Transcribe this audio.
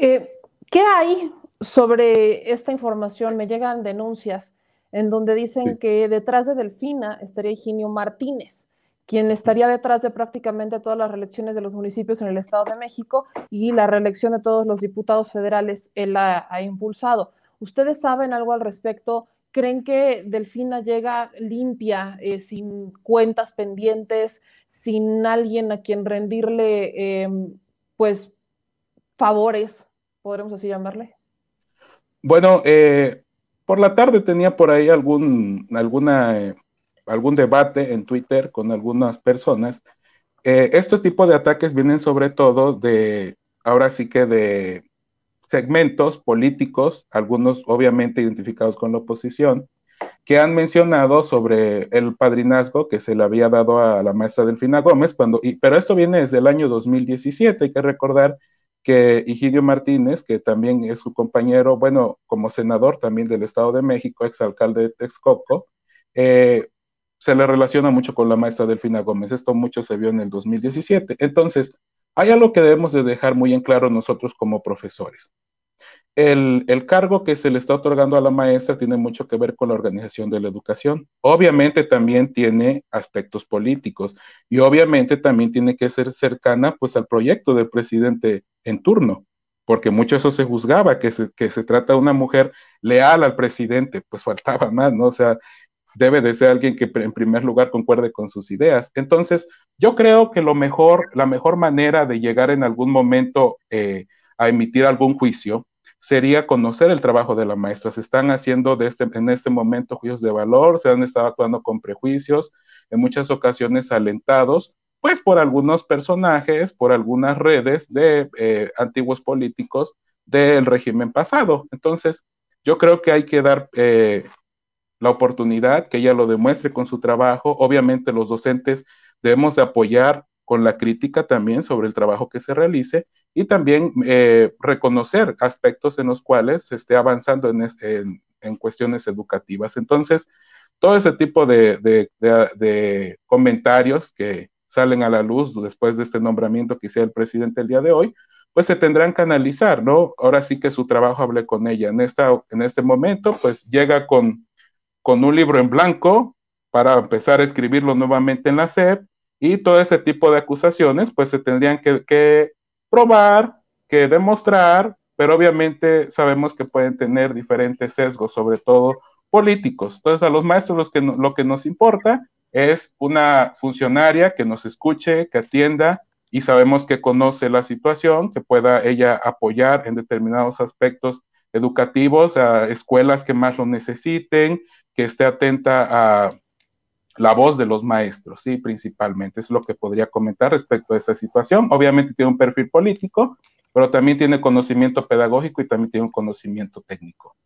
Eh, ¿Qué hay sobre esta información? Me llegan denuncias en donde dicen que detrás de Delfina estaría Higinio Martínez quien estaría detrás de prácticamente todas las reelecciones de los municipios en el Estado de México y la reelección de todos los diputados federales él ha, impulsado. ¿Ustedes saben algo al respecto? ¿Creen que Delfina llega limpia, eh, sin cuentas pendientes, sin alguien a quien rendirle em, pues favores podremos así llamarle? Bueno, eh, por la tarde tenía por ahí algún, alguna, eh, algún debate en Twitter con algunas personas. Eh, este tipo de ataques vienen sobre todo de, ahora sí que de segmentos políticos, algunos obviamente identificados con la oposición, que han mencionado sobre el padrinazgo que se le había dado a la maestra Delfina Gómez, cuando, pero esto viene desde el año 2017, hay que recordar que Higidio Martínez, que también es su compañero, bueno, como senador también del Estado de México, exalcalde de Texcoco, eh, se le relaciona mucho con la maestra Delfina Gómez. Esto mucho se vio en el 2017. Entonces, hay algo que debemos de dejar muy en claro nosotros como profesores el, cargo que se le está otorgando a la maestra tiene mucho que ver con la organización de la educación. Obviamente también tiene aspectos políticos y obviamente también tiene que ser cercana pues al proyecto del presidente en turno, porque mucho eso se juzgaba, que se, que se trata de una mujer leal al presidente, pues faltaba más, ¿no? O sea, debe de ser alguien que en primer lugar concuerde con sus ideas. Entonces, yo creo que lo mejor, la mejor manera de llegar en algún momento eh, a emitir algún juicio sería conocer el trabajo de la maestra. Se están haciendo de este, en este momento juicios de valor, se han estado actuando con prejuicios, en muchas ocasiones alentados, pues por algunos personajes, por algunas redes de eh, antiguos políticos del régimen pasado. Entonces, yo creo que hay que dar eh, la oportunidad que ella lo demuestre con su trabajo. Obviamente los docentes debemos de apoyar con la crítica también sobre el trabajo que se realice y también eh, reconocer aspectos en los cuales se esté avanzando en, en, cuestiones educativas. Entonces, todo ese tipo de, comentarios que salen a la luz después de este nombramiento que hizo el presidente el día de hoy, pues se tendrán que analizar, ¿no? Ahora sí que su trabajo hablé con ella. En, esta, en este momento, pues llega con, con un libro en blanco para empezar a escribirlo nuevamente en la SEP y todo ese tipo de acusaciones, pues se tendrían que probar, que demostrar, pero obviamente sabemos que pueden tener diferentes sesgos, sobre todo políticos. Entonces a los maestros que lo que nos importa es una funcionaria que nos escuche, que atienda y sabemos que conoce la situación, que pueda ella apoyar en determinados aspectos educativos a escuelas que más lo necesiten, que esté atenta a la voz de los maestros, sí, principalmente. Es lo que podría comentar respecto a esa situación. Obviamente tiene un perfil político, pero también tiene conocimiento pedagógico y también tiene un conocimiento técnico.